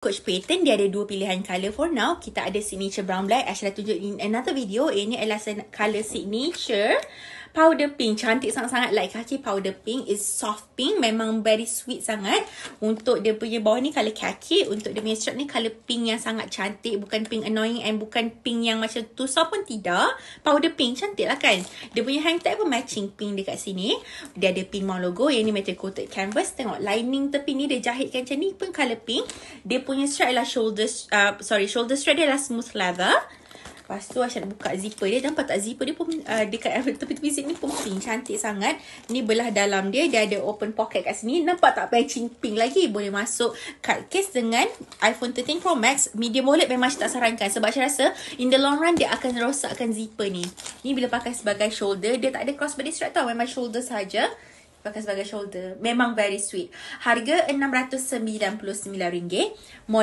Coach Payton dia ada dua pilihan colour for now. Kita ada signature brown black. I shall tunjuk in another video. Ini adalah colour signature powder pink cantik sangat-sangat like kaki powder pink is soft pink memang very sweet sangat untuk dia punya bawah ni color kaki, untuk dia punya strap ni color pink yang sangat cantik bukan pink annoying and bukan pink yang macam tu, tusa pun tidak powder pink cantik lah kan dia punya hang tag pun matching pink dekat sini dia ada pink mau logo yang ni metal coated canvas tengok lining tepi ni dia jahitkan macam ni pun color pink dia punya strap ialah shoulder uh, sorry shoulder strap dia adalah smooth leather Lepas tu Aisyah buka zipper dia. Nampak tak zipper dia pun uh, dekat tepi-tepi zip ni pun pink. Cantik sangat. Ni belah dalam dia. Dia ada open pocket kat sini. Nampak tak matching pink lagi. Boleh masuk card case dengan iPhone 13 Pro Max. Medium wallet memang saya tak sarankan. Sebab saya rasa in the long run dia akan rosakkan zipper ni. Ni bila pakai sebagai shoulder. Dia tak ada crossbody strap tau. Memang shoulder saja. Pakai sebagai shoulder. Memang very sweet. Harga RM699.